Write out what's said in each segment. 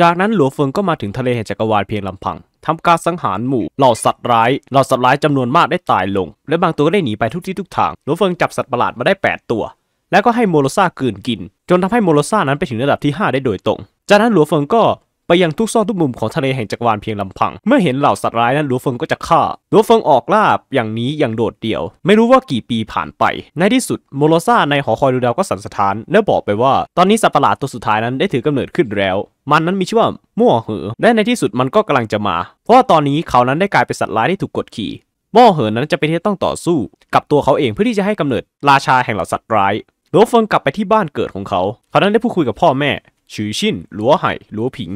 จากนั้นหลัวเฟิงก็มาถึงทะเลแห่งจักรวาลเพียงลำพังทำการสังหารหมู่เหล่าสัตว์ร้ายเหล่าสัตว์ร้ายจำนวนมากได้ตายลง และบางตัวก็ได้หนีไปทุกที่ทุก ทาง หลัวเฟิงจับสัตว์ประหลาดมาได้8ตัว แล้วก็ให้โมโลซากืนกิน จนทำให้โมโลซ่านั้นไปถึงระดับที่ 5 ได้โดยตรง จากนั้นหลัวเฟิงก็ไปยังทุกซอกทุกมุมของทะเลแห่งจักรวาลเพียงลำพัง เมื่อเห็นเหล่าสัตว์ร้ายนั้นหลัวเฟิงก็จะฆ่าหลัวเฟิงออกล่าอย่างนี้อย่างโดดเดี่ยว ไม่รู้ว่ากี่ปีผ่านไป ในที่สุดโมโลซาในหอคอยดูดาวก็สั่นสะท้านและบอกไปว่า ตอนนี้สัตว์ประหลาดตัวสุดท้ายนั้นได้ถือกำเนิดขึ้นแล้ว มันนั้นมีชื่อว่ามั่วเหือและในที่สุดมันก็กำลังจะมา เพราะว่าตอนนี้เขานั้นได้กลายเป็นสัตว์ร้ายที่ถูกกดขี่มั่วเหินนั้นจะเป็นที่ต้องต่อสู้กับตัวเขาเองเพื่อที่จะให้กำเนิดราชาแห่งเหล่าสัตว์ร้ายหลัวเฟิงกลับไปที่บ้านเกิดของเขาเขานั้นได้พูดคุยกับพ่อแม่ชือชินหลัวไห่หลัวผิง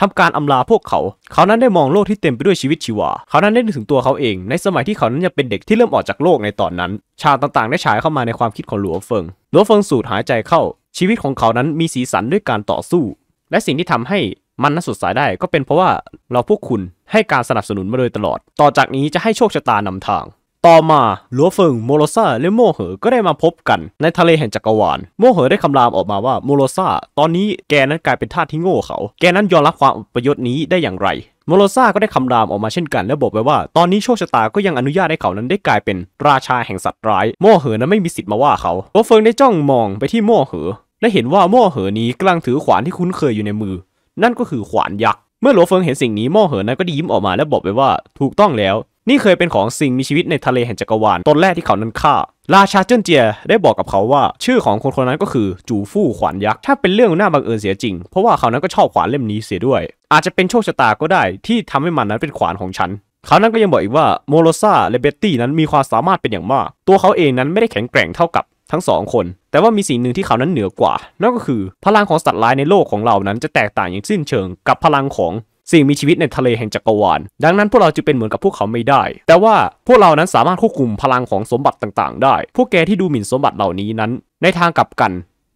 ทำการอำลาพวกเขา เขานั้นได้มองโลกที่เต็มไปด้วยชีวิตชีวา เขานั้นได้นึกถึงตัวเขาเอง ในสมัยที่เขานั้นยังเป็นเด็กที่เริ่มออกจากโลกในตอนนั้นฉากต่างๆได้ฉายเข้ามาในความคิดของหลัวเฟิง หลัวเฟิงสูดหายใจเข้า ชีวิตของเขานั้นมีสีสันด้วยการต่อสู้ และสิ่งที่ทำให้มันนั้นสดใสได้ก็เป็นเพราะว่าเราพวกคุณให้การสนับสนุนมาโดยตลอด ต่อจากนี้จะให้โชคชะตานำทางต่อมาลัวเฟิงโมโลซาและโมเหอ ก็ได้มาพบกันในทะเลแห่งจักรวาลโมเหอได้คำรามออกมาว่าโมโลซาตอนนี้แกนั้นกลายเป็นทาสที่โง่เขา แกนั้นยอมรับความประยชน์นี้ได้อย่างไร โมโลซาก็ได้คำรามออกมาเช่นกัน และบอกไปว่า ตอนนี้โชคชะตาก็ยังอนุญาตให้เขานั้นได้กลายเป็นราชาแห่งสัตว์ร้าย โม่เหอนั้นไม่มีสิทธิ์มาว่าเขาัวเฟิงได้จ้องมองไปที่โม่เหอและเห็นว่าโม่เหอนี้กำลังถือขวานที่คุ้นเคยอยู่ในมือ นั่นก็คือขวานยักษ์เมื่อหลัวเฟิงเห็นสิ่งนี้โม่เหอนั้นก็ยิ้มออกมาและบอกไปว่าถูกต้องแล้วนี่เคยเป็นของสิ่งมีชีวิตในทะเลแห่งจักรวาลตนแรกที่เขานั้นฆ่าราชาเจิ้นเจียได้บอกกับเขาว่า ชื่อของคนคนนั้นก็คือจูฟู่ขวานยักษ์ถ้าเป็นเรื่องน่าบังเอิญเสียจริง เพราะว่าเขานั้นก็ชอบขวานเล่มนี้เสียด้วย อาจจะเป็นโชคชะตาก็ได้ ที่ทำให้มันนั้นเป็นขวานของฉันเขานั้นก็ยังบอกอีกว่าโมโลซาและเบตตี้นั้นมีความสามารถเป็นอย่างมากตัวเขาเองนั้นไม่ได้แข็งแกร่งเท่ากับทั้งสองคนแต่ว่ามีสิ่งหนึ่งที่เขานั้นเหนือกว่านั่นก็คือพลังของสัตว์ร้ายในโลกของเรานั้นจะแตกต่างอย่างสิ้นเชิง กับพลังของสิ่งมีชีวิตในทะเลแห่งจักรวาล ดังนั้นพวกเราจึงเป็นเหมือนกับพวกเขาไม่ได้ แต่ว่าพวกเรานั้นสามารถควบคุมพลังของสมบัติต่างๆ ได้ พวกแกที่ดูหมิ่นสมบัติเหล่านี้นั้น ในทางกลับกัน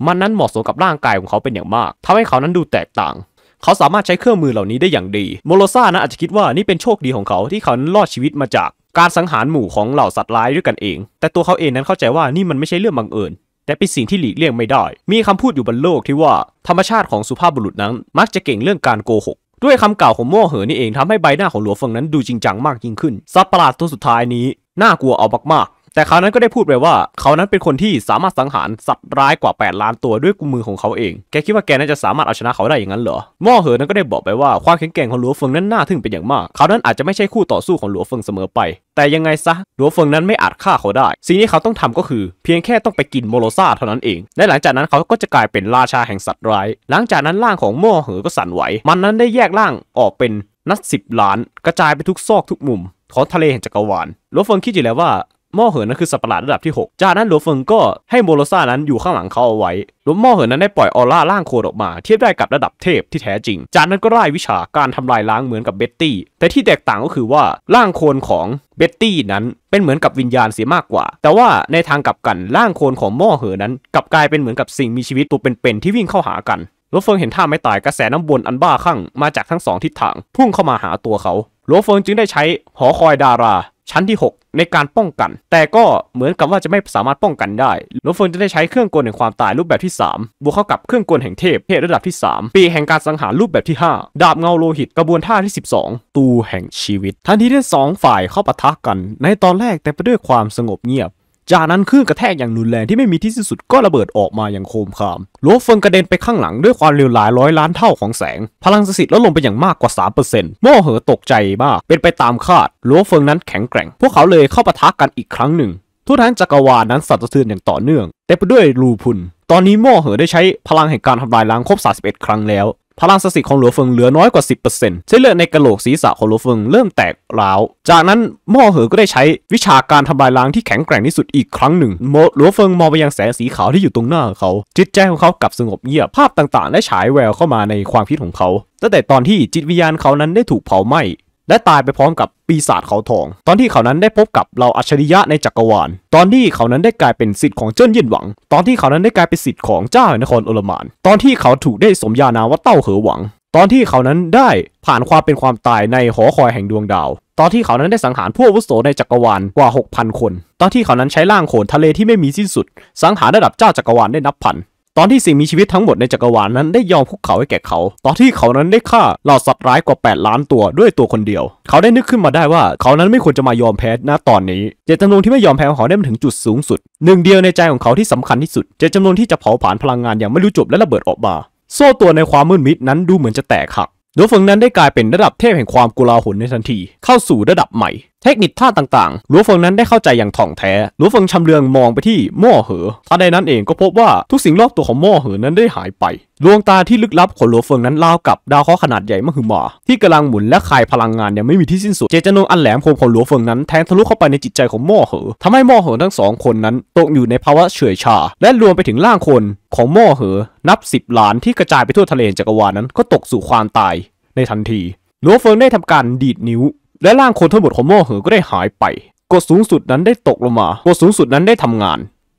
มันนั้นเหมาะสมกับร่างกายของเขาเป็นอย่างมากทำให้เขานั้นดูแตกต่าง เขาสามารถใช้เครื่องมือเหล่านี้ได้อย่างดีโมโลซ่านะอาจจะคิดว่านี่เป็นโชคดีของเขาที่เขานนั้รอดชีวิตมาจาก การสังหารหมู่ของเหล่าสัตว์ร้ายด้วยกันเอง แต่ตัวเขาเองนั้นเข้าใจว่านี่มันไม่ใช่เรื่องบังเอิญ แต่เป็นสิ่งที่หลีกเลี่ยงไม่ได้ มีคาพูดอยู่บนโลกที่ว่าธรรมชาติของสุภาพบุรุษนั้น มักจะเก่งเรื่องการโกหกด้วยคำกล่าวของโม่เหอนี่เองทำให้ใบหน้าของหลัวเฟิงนั้นดูจริงจังมากยิ่งขึ้น ซับประหลาดตัวสุดท้ายนี้ น่ากลัวเอามากๆแต่เขานั้นก็ได้พูดไปว่า เขานั้นเป็นคนที่สามารถสังหารสัตว์ร้ายกว่า 8 ล้านตัวด้วยกุมือของเขาเอง แกคิดว่าแกน่าจะสามารถเอาชนะเขาได้อย่างนั้นเหรอม่อเหินั้นก็ได้บอกไปว่าความแข็งแกร่งของหลัวเฟิงนั้นน่าทึ่งเป็นอย่างมาก เขานั้นอาจจะไม่ใช่คู่ต่อสู้ของหลัวเฟิงเสมอไป แต่ยังไงซะหลัวเฟิงนั้นไม่อาจฆ่าเขาได้ สิ่งที่เขาต้องทำก็คือเพียงแค่ต้องไปกินโมโลซาเท่านั้นเอง และหลังจากนั้นเขาก็จะกลายเป็นราชาแห่งสัตว์ร้าย หลังจากนั้นร่างของม่อเหินก็สั่นไหว มันนั้นได้แยกร่างออกเป็นนัดสิบล้าน กระจายไปทุกซอกทุกมุม ของทะเลแห่งจักรวาลหลัวเฟิงคิดอยู่แล้วว่าม่อเหินนั้นคือสัตว์ประหลาดระดับที่6 จากนั้นหลัวเฟิงก็ให้โมโลซ่านั้นอยู่ข้างหลังเขาเอาไว้หลัวม่อเหินนั้นได้ปล่อยออร่าล่างโคดออกมาเทียบได้กับระดับเทพที่แท้จริงจากนั้นก็ไล่วิชาการทำลายล้างเหมือนกับเบ็ตตี้แต่ที่แตกต่างก็คือว่าล่างโคนของเบ็ตตี้นั้นเป็นเหมือนกับวิญญาณเสียมากกว่า แต่ว่าในทางกลับกันล่างโคนของม่อเหินนั้น กลับกลายเป็นเหมือนกับสิ่งมีชีวิตตัวเป็นๆที่วิ่งเข้าหากันหลัวเฟิงเห็นท่าไม่ตายกระแสน้ำวนอันบ้าคลั่งมาจากทั้งสองทิศทาง พุ่งเข้ามาหาตัวเขาหลวงเฟิงจึงได้ใช้หอคอยดาราชั้นที่ 6 ในการป้องกัน แต่ก็เหมือนกับว่าจะไม่สามารถป้องกันได้หลวงเฟิงจะได้ใช้เครื่องกลแห่งความตายรูปแบบที่3บวกเข้ากับเครื่องกลแห่งเทพเทพระดับที่ 3 ปีแห่งการสังหารรูปแบบที่ 5 ดาบเงาโลหิตกระบวนท่าที่ 12 ตูแห่งชีวิต ทันทีที่2ฝ่ายเข้าปะทะกัน ในตอนแรกแต่ไปด้วยความสงบเงียบจากนั้นคลื่นกระแทกอย่างรุนแรงที่ไม่มีที่สิ้นสุดก็ระเบิดออกมาอย่างโคมคามโลเฟิงกระเด็นไปข้างหลังด้วยความเร็วหลายร้อยล้านเท่าของแสง พลังสิทธิ์ลดลงไปอย่างมากกว่า 3%โม่อเหอตกใจบ้าเป็นไปตามคาดโลเฟิงนั้นแข็งแกร่ง พวกเขาเลยเข้าปะทะกันอีกครั้งหนึ่ง ทุกท่านจักรวาลนั้นสั่นสะเทือนอย่างต่อเนื่อง แต่ไปด้วยรูพุนตอนนี้ม่เหอได้ใช้พลังแห่งการทำลายล้างครบ 31 ครั้งแล้วพลังสติของหลัวเฟิงเหลือน้อยกว่า 10%เส้นเลือดในกระโหลกศีรษะของหลัวเฟิงเริ่มแตกร้าว จากนั้นหม่อเหอก็ได้ใช้วิชาการทำลายล้างที่แข็งแกร่งที่สุดอีกครั้งหนึ่งหลัวเฟิงมองไปยังแสงสีขาวที่อยู่ตรงหน้าเขา จิตใจของเขากลับสงบเงียบภาพต่างๆ ได้ฉายแววเข้ามาในความคิดของเขาตั้งแต่ตอนที่จิตวิญญาณเขานั้นได้ถูกเผาไหม้และตายไปพร้อมกับปีศาจเขาทอง ตอนที่เขานั้นได้พบกับเราอัจฉริยะในจักรวาลตอนที่เขานั้นได้กลายเป็นสิทธิ์ของเจิ้นยินหวัง ตอนที่เขานั้นได้กลายเป็นสิทธิ์ของเจ้าแห่งนครอลมานตอนที่เขาถูกได้สมญานาว่าเต้าเหอหวัง ตอนที่เขานั้นได้ผ่านความเป็นความตายในหอคอยแห่งดวงดาว ตอนที่เขานั้นได้สังหารผู้อาวุโสในจักรวาลกว่า6,000คน ตอนที่เขานั้นใช้ร่างโขนทะเลที่ไม่มีสิ้นสุด สังหารระดับเจ้าจักรวาลได้นับพันตอนที่สิ่งมีชีวิตทั้งหมดในจักรวาลนนั้นได้ยอมพวกเขาให้แก่เขา ตอนที่เขานั้นได้ฆ่าเหล่าสัตว์ร้ายกว่า 8 ล้านตัวด้วยตัวคนเดียว เขาได้นึกขึ้นมาได้ว่า เขานั้นไม่ควรจะมายอมแพ้ณตอนนี้ เจตจำนงที่ไม่ยอมแพ้ของเขาได้มาถึงจุดสูงสุด หนึ่งเดียวในใจของเขาที่สำคัญที่สุด เจตจำนงที่จะเผาผลาญพลังงานอย่างไม่รู้จบและระเบิดออกมาโซ่ตัวในความมืดมิดนั้นดูเหมือนจะแตกหักดวงฝนนั้นได้กลายเป็นระดับเทพแห่งความกุลาหลในทันที เข้าสู่ระดับใหม่เทคนิคท่าต่างๆ หลัวเฟิงนั้นได้เข้าใจอย่างถ่องแท้ หลัวเฟิงชำเลืองมองไปที่หม้อเหอท่าใดนั้นเองก็พบว่าทุกสิ่งรอบตัวของหม้อเหอนั้นได้หายไป ดวงตาที่ลึกลับของหลัวเฟิงนั้นเล่ากับดาวเคราะห์ขนาดใหญ่มหึมาที่กำลังหมุนและคายพลังงานยังไม่มีที่สิ้นสุด เจจโนงอันแหลมคมของหลัวเฟิงนั้นแทงทะลุเข้าไปในจิตใจของหม้อเหอ ทำให้หม้อเหอทั้งสองคนนั้นตกอยู่ในภาวะเฉื่อยชา และรวมไปถึงร่างคนของหม้อเหอ นับสิบล้านที่กระจายไปทั่วทะเลจักรวาลนั้นก็ตกสู่ความตายในทันทีหลัวเฟิงได้ทำการดีดนิ้วและร่างคนทั้งหมดของโม่เหอก็ได้หายไปกฎสูงสุดนั้นได้ตกลงมากฎสูงสุดนั้นได้ทำงาน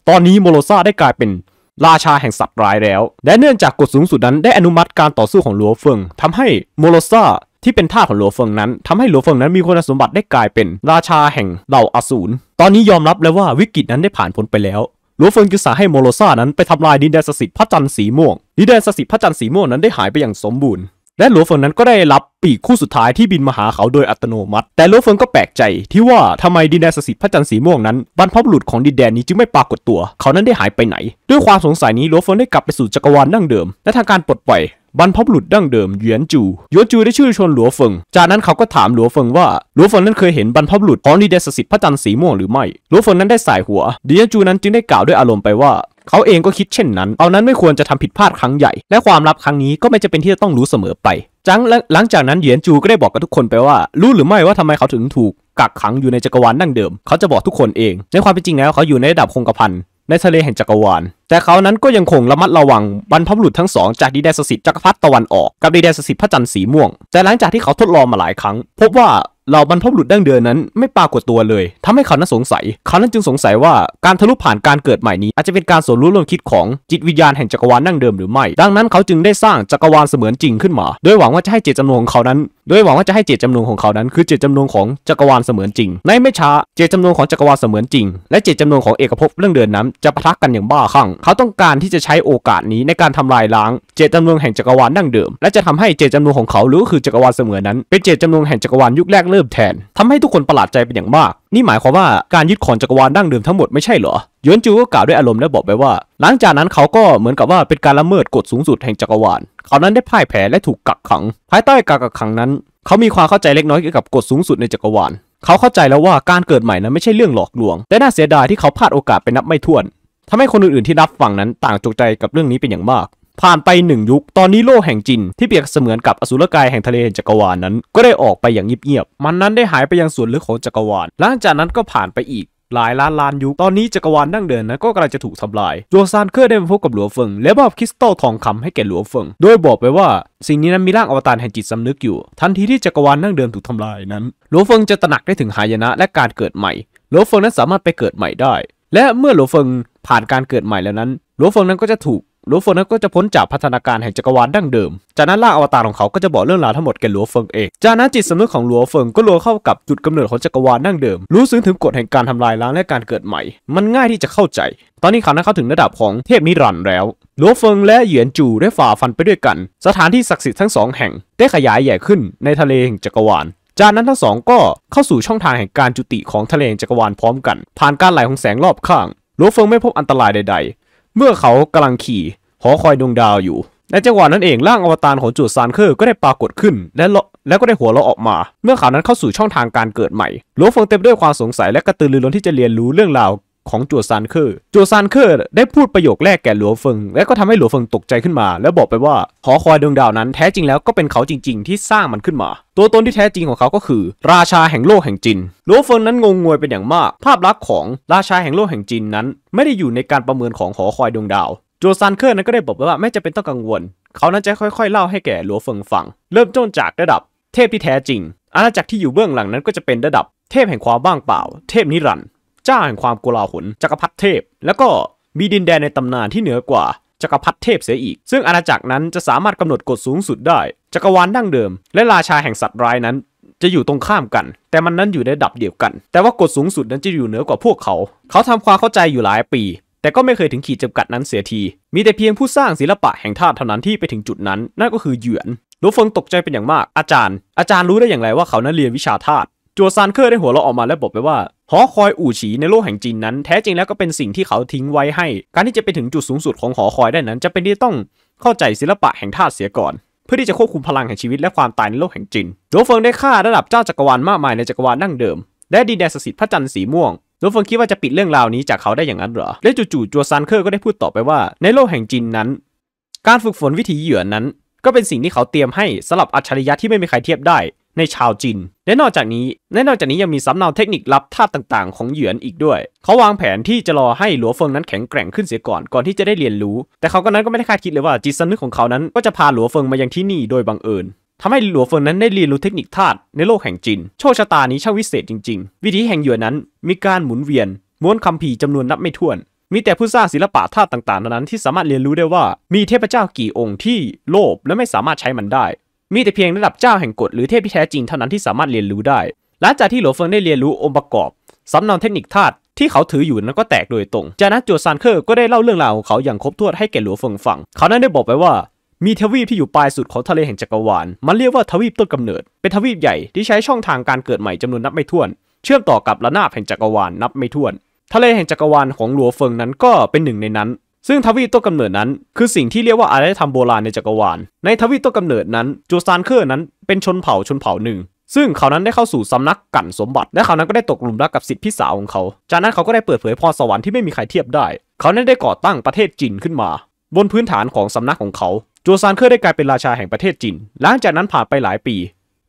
ตอนนี้โมโลซาได้กลายเป็นราชาแห่งสัตว์ร้ายแล้ว และเนื่องจากกฎสูงสุดนั้นได้อนุมัติการต่อสู้ของหลัวเฟิงทำให้โมโลซาที่เป็นท่าของหลัวเฟิงนั้นทำให้หลัวเฟิงนั้นมีคุณสมบัติได้กลายเป็นราชาแห่งเหล่าอสูรตอนนี้ยอมรับแล้วว่าวิกฤตนั้นได้ผ่านพ้นไปแล้วหลัวเฟิงจึงสั่งให้โมโลซานั้นไปทำลายดินแดนสิทธิ์พระจันทร์สีม่วงดินแดนสิทธิ์พระจันทร์สีม่วงนั้นได้หายไปอย่างสมบูรณ์และหลัวเฟิงนั้นก็ได้รับปีกคู่สุดท้ายที่บินมาหาเขาโดยอัตโนมัติ แต่หลัวเฟิงก็แปลกใจที่ว่าทำไมดินแดนสสิทธิ์พระจันทร์สีม่วงนั้นบรรพบุรุษของดินแดนนี้จึงไม่ปรากฏตัวเขานั้นได้หายไปไหน ด้วยความสงสัยนี้หลัวเฟิงได้กลับไปสู่จักรวาลดั้งเดิมและทางการปลดปล่อยบรรพบุรุษดั้งเดิมเหยียนจูหยวนจูได้ชื่อชนหลัวเฟิงจากนั้นเขาก็ถามหลัวเฟิงว่าหลัวเฟิงนั้นเคยเห็นบรรพบุรุษของดินแดสสิทธิ์พระจันทร์สีม่วงหรือไม่หลัวเฟิงนั้นได้สายหัวเดียนจูนั้นจึงได้กล่าวด้วยอารมณ์ไปว่าเขาเองก็คิดเช่นนั้น เอานั้นไม่ควรจะทำผิดพลาดครั้งใหญ่ และความลับครั้งนี้ก็ไม่จะเป็นที่จะต้องรู้เสมอไป จังหลังจากนั้นเหยียนจูก็ได้บอกกับทุกคนไปว่า รู้หรือไม่ว่าทำไมเขาถึงถูกกักขังอยู่ในจักรวาลดั้งเดิม เขาจะบอกทุกคนเอง ในความเป็นจริงแล้วเขาอยู่ในระดับคงกระพันในทะเลแห่งจักรวาลแต่เขานั้นก็ยังคงระมัดระวังบรรพบุรุษทั้งสองจากดีแดนสสิทธิ์จักรพรรดิตะวันออกกับดีแดนสสิทธิ์พระจันทร์สีม่วง แต่หลังจากที่เขาทดลองมาหลายครั้ง พบว่าเหล่าบรรพบุรุษดั้งเดิมนั้นไม่ปรากฏตัวเลย ทำให้เขานั้นสงสัย เขานั้นจึงสงสัยว่าการทะลุผ่านการเกิดใหม่นี้ อาจจะเป็นการสวนรู้ร่วมคิดของจิตวิญญาณแห่งจักรวาลดั้งเดิมหรือไม่ ดังนั้นเขาจึงได้สร้างจักรวาลเสมือนจริงขึ้นมา โดยหวังว่าจะให้เจตจำนงของเขานั้นโดยหวังว่าจะให้เจตจำนงของเขานั้น คือเจตจำนงของจักรวาลเสมือนจริง ในไม่ช้าเจตจำนงของจักรวาลเสมือนจริง และเจตจำนงของเอกภพเรื่องเดินนั้นจะปะทะกันอย่างบ้าคลั่ง เขาต้องการที่จะใช้โอกาสนี้ในการทำลายล้างเจตจำนงแห่งจักรวาลดั้งเดิม และจะทำให้เจตจำนงของเขาหรือคือจักรวาลเสมือนนั้น เป็นเจตจำนงแห่งจักรวาลยุคแรกเริ่มแทนทำให้ทุกคนประหลาดใจเป็นอย่างมาก นี่หมายความว่า การยึดของจักรวาลดั้งเดิมทั้งหมดไม่ใช่เหรอยวนจูก็กล่าวด้วยอารมณ์และบอกไปว่า หลังจากนั้นเขาก็เหมือนกับว่าเป็นการละเมิดกฎสูงสุดแห่งจักรวาลเขานั้นได้พ่ายแพ้และถูกกักขัง ภายใต้การกักขังนั้น เขามีความเข้าใจเล็กน้อยเกี่ยวกับกฎสูงสุดในจักรวาลเขาเข้าใจแล้วว่าการเกิดใหม่นั้นไม่ใช่เรื่องหลอกลวง แต่น่าเสียดายที่เขาพลาดโอกาสไปนับไม่ถ้วนทำให้คนอื่นๆที่รับฟังนั้นต่างจกใจกับเรื่องนี้เป็นอย่างมากผ่านไปหนึ่งยุค ตอนนี้โลกแห่งจิน ที่เปรียบเสมือนกับอสุรกายแห่งทะเลจักรวาลนนั้นก็ได้ออกไปอย่างเงียบๆ มันนั้นได้หายไปยังส่วนลึกของจักรวาลหลังจากนั้นก็ผ่านไปอีก หลายล้านล้านยุค ตอนนี้จักรวาลดั้งเดิมนนั้นก็กำลังจะถูกทำลายโจซานเคอร์ได้มาพบกับหลัวเฟิงและมอบคริสตัลทองคำให้แก่หลัวเฟิง โดยบอกไปว่าสิ่งนี้นั้นมีร่างอวตารแห่งจิตสำนึกอยู่ ทันทีที่จักรวาลดั้งเดิมถูกทำลายนั้น หลัวเฟิงจะตระหนักได้ถึงหายนะและการเกิดใหม่ หลัวเฟิงนั้นสามารถไปเกิดใหม่ได้ และเมื่อหลัวเฟิงผ่านการเกิดใหม่แล้วนั้นหลัวเฟิงนั้นก็จะถูกลัวเฟิงนั้นก็จะพ้นจากพัฒนาการแห่งจักรวาลดั้งเดิม จากนั้นล่าอวตารของเขาก็จะบอกเรื่องราวทั้งหมดแก่ลัวเฟิงเอง จากนั้นจิตสำนึกของลัวเฟิงก็รวมเข้ากับจุดกำเนิดของจักรวาลดั้งเดิม รู้ซึ้งถึงกฎแห่งการทำลายล้างและการเกิดใหม่ มันง่ายที่จะเข้าใจ ตอนนี้เขานั้นเข้าถึงระดับของเทพนิรันดร์แล้วลัวเฟิงและเหยียนจูได้ฝ่าฟันไปด้วยกัน สถานที่ศักดิ์สิทธิ์ทั้งสองแห่งได้ขยายใหญ่ขึ้นในทะเลแห่งจักรวาล จากนั้นทั้งสองก็เข้าสู่ช่องทางแห่งการจุติของทะเลจักรวาลพร้อมกันผ่านการไหลของแสงรอบข้างลัวเฟิงไม่พบอันตรายใด ๆ เมื่อเขากำลังขี่หอคอยดวงดาวอยู่ในจังหวะนั้นเอง ร่างอวตารของจูดซานเคอร์ก็ได้ปรากฏขึ้น และแล้วก็ได้หัวเราออกมา เมื่อข่าวนั้นเข้าสู่ช่องทางการเกิดใหม่โลฟงเต็มด้วยความสงสัยและกระตือรือร้นที่จะเรียนรู้เรื่องราวของจูดซานเคอร์จูดซานเคอร์ได้พูดประโยคแรกแก่หลัวเฟิง และก็ทำให้หลัวเฟิงตกใจขึ้นมา แล้วบอกไปว่าหอคอยดวงดาวนั้นแท้จริงแล้วก็เป็นเขาจริงๆ ที่สร้างมันขึ้นมา ตัวตนที่แท้จริงของเขาก็คือ ราชาแห่งโลกแห่งจินหลัวเฟิงนั้นงงงวยเป็นอย่างมาก ภาพลักษณ์ของราชาแห่งโลกแห่งจินนั้นไม่ได้อยู่ในการประเมินของหอคอยดวงดาวโจซันเคิร์นั้นก็ได้บอกว่าไม่จะเป็นต้องกังวล เขานั้นจะค่อยๆเล่าให้แก่หลัวเฟิงฟังเริ่มต้นจากระดับ เทพที่แท้จริง อาณาจักรที่อยู่เบื้องหลังนั้นก็จะเป็นระดับ เทพแห่งความว่างเปล่า เทพนิรันด์เจ้าแห่งความกลาหลจักรพรรดิเทพ แล้วก็มีดินแดนในตำนานที่เหนือกว่า จักรพรรดิเทพเสียอีก ซึ่งอาณาจักรนั้นจะสามารถกำหนดกฎสูงสุดได้ จักรวาลดั้งเดิม และราชาแห่งสัตว์ร้ายนั้นจะอยู่ตรงข้ามกัน แต่มันนั้นอยู่ในระดับเดียวกัน แต่ว่ากฎสูงสุดนั้นจะอยู่เหนือกว่าพวกเขา เขาทำความเข้าใจอยู่หลายปีแต่ก็ไม่เคยถึงขีดจำกัดนั้นเสียที มีแต่เพียงผู้สร้างศิลปะแห่งธาตุเท่านั้นที่ไปถึงจุดนั้น นั่นก็คือเหยือนลูเฟิงตกใจเป็นอย่างมาก อาจารย์ อาจารย์รู้ได้อย่างไรว่าเขานั้นเรียนวิชาธาตุ จัวซานเคอร์ได้หัวเราะออกมาและบอกไปว่า หอคอยอู่ฉีในโลกแห่งจีนนั้นแท้จริงแล้วก็เป็นสิ่งที่เขาทิ้งไว้ให้ การที่จะไปถึงจุดสูงสุดของหอคอยได้นั้นจะเป็นที่ต้องเข้าใจศิลปะแห่งธาตุเสียก่อน เพื่อที่จะควบคุมพลังแห่งชีวิตและความตายในโลกแห่งจีนโลเฟิงได้ฆ่าระดับเจ้าจักรวาลมากมายในจักรวาลนั่งเดิมและดินแดนสิทธิ์พระจันทร์สีม่วงโนเฟิงคิดว่าจะปิดเรื่องราวนี้จากเขาได้อย่างนั้นเหรอ และจู่ๆ จัวซันเคอร์ก็ได้พูดต่อไปว่า ในโลกแห่งจินนั้น การฝึกฝนวิถีเหยื่อนั้น ก็เป็นสิ่งที่เขาเตรียมให้สำหรับอัจฉริยะที่ไม่มีใครเทียบได้ ในชาวจีนและนอกจากนี้และนอกจากนี้ยังมีสำเนาเทคนิคลับท่าต่างๆ ของเหยือนอีกด้วย เขาวางแผนที่จะรอให้หลัวเฟิงนั้นแข็งแกร่งขึ้นเสียก่อนก่อนที่จะได้เรียนรู้ แต่เขาก็นั้นก็ไม่ได้คาดคิดเลยว่าจิตสำนึกของเขานั้น ก็จะพาหลัวเฟิงมายังที่นี่โดยบังเอิญทำให้หลัวเฟิงนั้นได้เรียนรู้เทคนิคธาตุในโลกแห่งจิน โชคชะตานี้ช่างวิเศษจริงๆ วิธีแห่งหยวนนั้นมีการหมุนเวียนม้วนคำมภีจำนวนนับไม่ถ้วน มีแต่ผู้สร้างศิลปะธาตุต่างๆ นั้นที่สามารถเรียนรู้ได้ว่า มีเทพเจ้ากี่องค์ที่โลภและไม่สามารถใช้มันได้ มีแต่เพียงระดับเจ้าแห่งกฎหรือเทพที่แท้จริงเท่านั้นที่สามารถเรียนรู้ได้ หลังจากที่หลัวเฟิงได้เรียนรู้องค์ประกอบสำนวนเทคนิคธาตุที่เขาถืออยู่นั้นก็แตกโดยตรง จากนั้นจัวซานเคอร์ก็ได้เล่าเรื่องราวของเขาอย่างครบถ้วนให้แก่หลัวเฟิงฟัง เขานั้นได้บอกไปว่ามีทวีปที่อยู่ปลายสุดของทะเลแห่งจักรวาล มันเรียกว่าทวีปต้นกำเนิด เป็นทวีปใหญ่ที่ใช้ช่องทางการเกิดใหม่จำนวนนับไม่ถ้วน เชื่อมต่อกับระนาบแห่งจักรวาลนับไม่ถ้วน ทะเลแห่งจักรวาลของหลัวเฟิงนั้นก็เป็นหนึ่งในนั้น ซึ่งทวีปต้นกำเนิดนั้นคือสิ่งที่เรียกว่าอารยธรรมโบราณในจักรวาล ในทวีปต้นกำเนิดนั้น จูซานเคอร์นั้นเป็นชนเผ่าชนเผ่าหนึ่ง ซึ่งเขานั้นได้เข้าสู่สำนักกั่นสมบัติ และเขานั้นก็ได้ตกหลุมรักกับสิทธิพี่สาวของเขา จากนั้นเขาก็ได้เปิดเผยพรสวรรค์ที่ไม่มีใครเทียบได้ เขานั้นได้ก่อตั้งประเทศจีนขึ้นมา บนพื้นฐานของสำนักของเขาจัวซานเคยได้กลายเป็นราชาแห่งประเทศจีน หลังจากนั้นผ่านไปหลายปี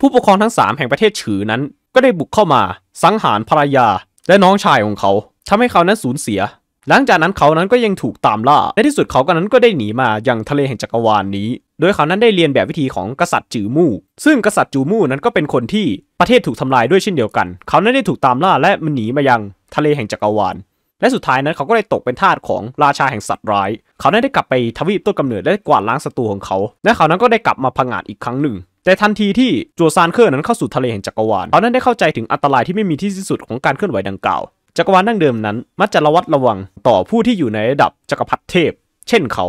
ผู้ปกครองทั้ง3แห่งประเทศฉือนั้นก็ได้บุกเข้ามาสังหารภรรยาและน้องชายของเขาทำให้เขานั้นสูญเสีย หลังจากนั้นเขานั้นก็ยังถูกตามล่าในที่สุดเขาก็นั้นก็ได้หนีมาอย่างทะเลแห่งจักรวาลนนี้ โดยเขานั้นได้เรียนแบบวิธีของกษัตริย์จือมู่ ซึ่งกษัตริย์จือมู่นั้นก็เป็นคนที่ประเทศถูกทำลายด้วยเช่นเดียวกัน เขานั้นได้ถูกตามล่าและมันหนีมายังทะเลแห่งจักรวาลและสุดท้ายนั้นเขาก็ได้ตกเป็นทาสของราชาแห่งสัตว์ร้าย เขาได้กลับไปทวีปต้นกำเนิดและกวาดล้างศัตรูของเขาและเขานั้นก็ได้กลับมาพังอาจอีกครั้งหนึ่ง แต่ทันทีที่จัวซานเคอร์นั้นเข้าสู่ทะเลแห่งจักรวาลเขานั้นได้เข้าใจถึงอันตรายที่ไม่มีที่สิ้นสุดของการเคลื่อนไหวดังกล่าว จักรวาลดั้งเดิมนั้นมักจะระวัดระวังต่อผู้ที่อยู่ในระดับจักรพรรดิเทพ เช่นเขา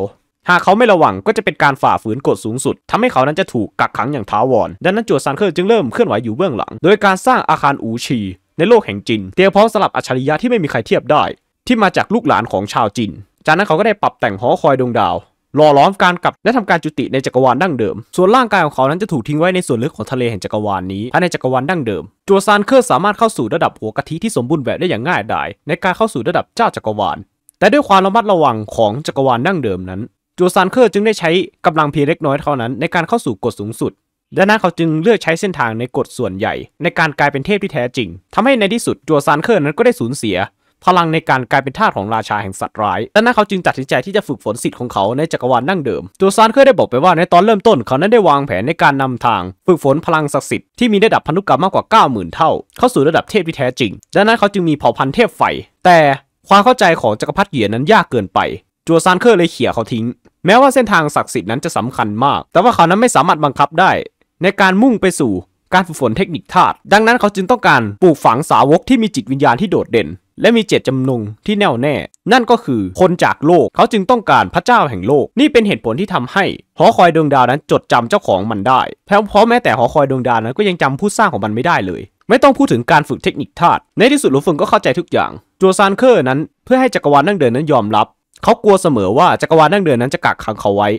หากเขาไม่ระวังก็จะเป็นการฝ่าฝืนกฎสูงสุด ทำให้เขานั้นจะถูกกักขังอย่างท้าวรดังนั้นจัวซานเคอร์จึงเริ่มเคลื่อนไหวอยู่เบื้องหลังโดยการสร้างอาคารอูชี ในโลกแห่งจินเตรียมพร้อมสำหรับอัจฉริยะที่ไม่มีใครเทียบได้ที่มาจากลูกหลานของชาวจีน จากนั้นเขาก็ได้ปรับแต่งหอคอยดวงดาวหล่อล้อมการกลับและทำการจุติในจักรวาลดั้งเดิม ส่วนร่างกายของเขานั้นจะถูกทิ้งไว้ในส่วนลึกของทะเลแห่งจักรวาลนนี้ภายในจักรวาลดั้งเดิม จัวซานเคอร์สามารถเข้าสู่ระดับหัวกะทิที่สมบูรณ์แบบได้อย่างง่ายดาย ในการเข้าสู่ระดับเจ้าจักรวาล แต่ด้วยความระมัดระวังของจักรวาลดั้งเดิมนั้น จัวซานเคอร์จึงได้ใช้กำลังเพียงเล็กน้อยเท่านั้น ในการเข้าสู่กฎสูงสุดดังนั้นเขาจึงเลือกใช้เส้นทางในกฎส่วนใหญ่ ในการกลายเป็นเทพที่แท้จริง ทำให้ในที่สุดจัวซานเคอร์นั้นก็ได้สูญเสียพลังในการกลายเป็นทาสของราชาแห่งสัตว์ร้ายดังนั้นเขาจึงตัดสินใจที่จะฝึกฝนสิทธิ์ของเขาในจักรวาลนั่งเดิมตัวซานเคยได้บอกไปว่าในตอนเริ่มต้นเขานั้นได้วางแผนในการนำทางฝึกฝนพลังศักดิ์สิทธิ์ที่มีระดับพันธุกรรมมากกว่า 90,000 เท่า เข้าสู่ระดับเทพที่แท้จริงดังนั้นเขาจึงมีเผ่าพันธุ์เทพไฟ แต่ความเข้าใจของจักรพรรดิเหยียนนั้นยากเกินไป จัวซานเคอร์เลยเขี่ยเขาทิ้ง แม้ว่าเส้นทางศักดิ์สิทธิ์นั้นจะสำคัญมาก แต่ว่าเขานั้นไม่สามารถบังคับได้ ในการมุ่งไปสู่ การฝึกฝนเทคนิคธาตุดังนั้นเขาจึงต้องการปลูกฝังสาวกที่มีจิตวิญญาณที่โดดเด่นและมีเจตจำนงที่แน่วแน่ นั่นก็คือคนจากโลก เขาจึงต้องการพระเจ้าแห่งโลก นี่เป็นเหตุผลที่ทำให้หอคอยดวงดาวนั้นจดจำเจ้าของมันได้เพราะแม้แต่หอคอยดวงดาวนั้นก็ยังจำผู้สร้างของมันไม่ได้เลย ไม่ต้องพูดถึงการฝึกเทคนิคธาตุในที่สุดหลูฟึงก็เข้าใจทุกอย่างจัวซานเคอร์นั้น เพื่อให้จักรวาลนั่งเดินนั้นยอมรับ เขากลัวเสมอว่าจักรวาลนั่งเดินนั้นจะกักขังเขาไว้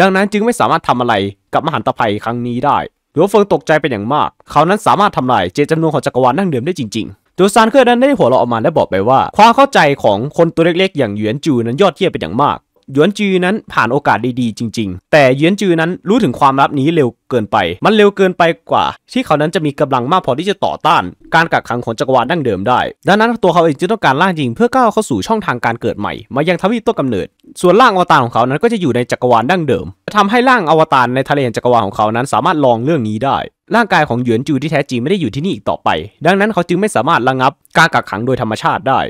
ดังนั้นจึงไม่สามารถทำอะไรกับมหันตภัยครั้งนี้ได้หลวงเฟิงตกใจเป็นอย่างมาก เขานั้นสามารถทำลายเจตจำนงของจักรวาลนั่งเดิมได้จริงๆจูซานเคยนั้นได้หัวเราะออกมาและบอกไปว่า ความเข้าใจของคนตัวเล็กๆอย่างหยวนจูนั้นยอดเยี่ยมเป็นอย่างมากหยวนจือนั้นผ่านโอกาสดีๆ จริงๆ แต่หยวนจือนั้นรู้ถึงความลับนี้เร็วเกินไป มันเร็วเกินไปกว่าที่เขานั้นจะมีกำลังมากพอที่จะต่อต้านการกักขังของจักรวาลดั้งเดิมได้ ดังนั้นตัวเขาเองจึงต้องการล่างจริงเพื่อก้าวเข้าสู่ช่องทางการเกิดใหม่มายังทวีตต้นกาเนิด ส่วนร่างอวตารของเขานั้นก็จะอยู่ในจักรวาลดั้งเดิมจะทำให้ร่างอวตารในทะเลแห่งจักรวาลของเขานั้นสามารถลองเรื่องนี้ได้ร่างกายของหยวนจูที่แท้จริงไม่ได้อยู่ที่นี่อีกต่อไป ดังนั้นเขาจึงไม่สามารถระงับการกักขังโดยธรรมชาติได้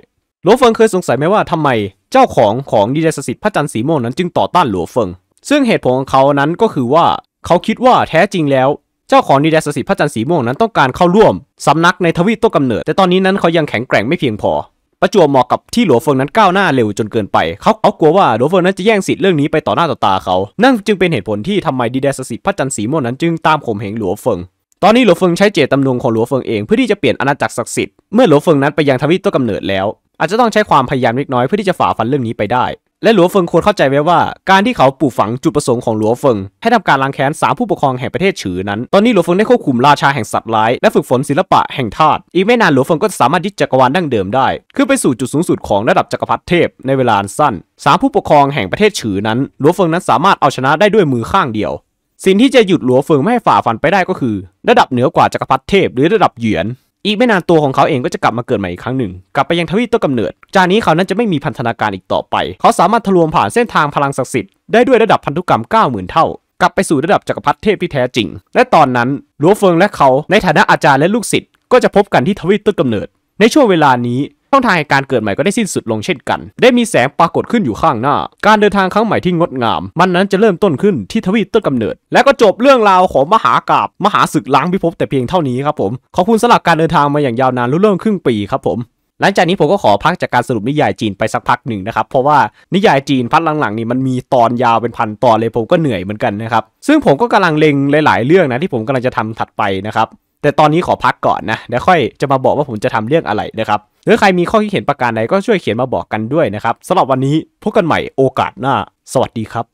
หลัวเฟิงเคยสงสัยไหมว่าทำไมเจ้าของของดีเดสสิทธิ์พระจันทร์สีม่วงนั้นจึงต่อต้านหลัวเฟิง ซึ่งเหตุผลของเขานั้นก็คือว่าเขาคิดว่าแท้จริงแล้วเจ้าของดีเดสสิทธิ์พระจันทร์สีม่วงนั้นต้องการเข้าร่วมสำนักในทวีต้นกำเนิด แต่ตอนนี้นั้นเขายังแข็งแกร่งไม่เพียงพอประจวบเหมาะกับที่หลัวเฟิงนั้นก้าวหน้าเร็วจนเกินไปเขาเขากลัวว่าหลัวเฟิงนั้นจะแย่งสิทธิ์เรื่องนี้ไปต่อหน้าต่อตาเขา นั่นจึงเป็นเหตุผลที่ทำไมดีแดสสิทธิ์พระจันทร์สีม่วงนั้นจึงตามข่มเหงหลัวเฟิงตอนนี้หลัวเฟิงใช้เจตจำนงของหลัวเฟิงเองเพื่อที่จะเปลี่ยนอาณาจักรศักดิ์สิทธิ์เมื่อหลัวเฟิงนั้นไปยังทวีตตัวกำเนิดแล้ว อาจจะต้องใช้ความพยายามเล็กน้อยเพื่อที่จะฝ่าฟันเรื่องนี้ไปได้และหลัวเฟิงควรเข้าใจไว้ว่าการที่เขาปลูกฝังจุดประสงค์ของหลัวเฟิง ให้ทำการล้างแค้นสามผู้ปกครองแห่งประเทศฉือนั้น ตอนนี้หลัวเฟิงได้ควบคุมราชาแห่งสัตว์ร้ายและฝึกฝนศิลปะแห่งธาตุอีกไม่นานหลัวเฟิงก็สามารถยึดจักรวาลดั้งเดิมได้ขึ้นไปสู่จุดสูงสุดของระดับจักรพรรดิเทพในเวลาสั้นสามผู้ปกครองแห่งประเทศฉือนั้น หลัวเฟิงนั้นสามารถเอาชนะได้ด้วยมือข้างเดียวสิ่งที่จะหยุดหลัวเฟิงไม่ให้ฝ่าฟันไปได้ก็คือระดับเหนือกว่าจักรพรรดิเทพหรือระดับเหยียนอีกไม่นานตัวของเขาเองก็จะกลับมาเกิดใหม่อีกครั้งหนึ่ง กลับไปยังทวีตต้นกำเนิด จากนี้เขานั้นจะไม่มีพันธนาการอีกต่อไปเขาสามารถทะลวงผ่านเส้นทางพลังศักดิ์สิทธิ์ได้ด้วยระดับพันธุกรรม 90,000 เท่ากลับไปสู่ระดับจักรพรรดิเทพที่แท้จริง และตอนนั้นลัวเฟิงและเขาในฐานะอาจารย์และลูกศิษย์ก็จะพบกันที่ทวีปต้นกำเนิด ในช่วงเวลานี้ช่องทางการเกิดใหม่ก็ได้สิ้นสุดลงเช่นกัน ได้มีแสงปรากฏขึ้นอยู่ข้างหน้า การเดินทางครั้งใหม่ที่งดงาม มันนั้นจะเริ่มต้นขึ้นที่ทวีตต้นกำเนิด และก็จบเรื่องราวของมหากราบมหาศึกล้างพิภพแต่เพียงเท่านี้ครับผม ขอบคุณสำหรับการเดินทางมาอย่างยาวนานรุ่นเรื่องครึ่งปีครับผม หลังจากนี้ผมก็ขอพักจากการสรุปนิยายจีนไปสักพักหนึ่งนะครับ เพราะว่านิยายจีนพัดหลังๆนี่มันมีตอนยาวเป็นพันตอนเลยผมก็เหนื่อยเหมือนกันนะครับ ซึ่งผมก็กำลังเล็งหลายๆเรื่องนะที่ผมกำลังจะทำถัดไปนะครับแต่ตอนนี้ขอพักก่อนนะเดี๋ยวค่อยจะมาบอกว่าผมจะทำเรื่องอะไรนะครับหรือใครมีข้อคิดเห็นประการใดก็ช่วยเขียนมาบอกกันด้วยนะครับสำหรับวันนี้พบกันใหม่โอกาสหน้าสวัสดีครับ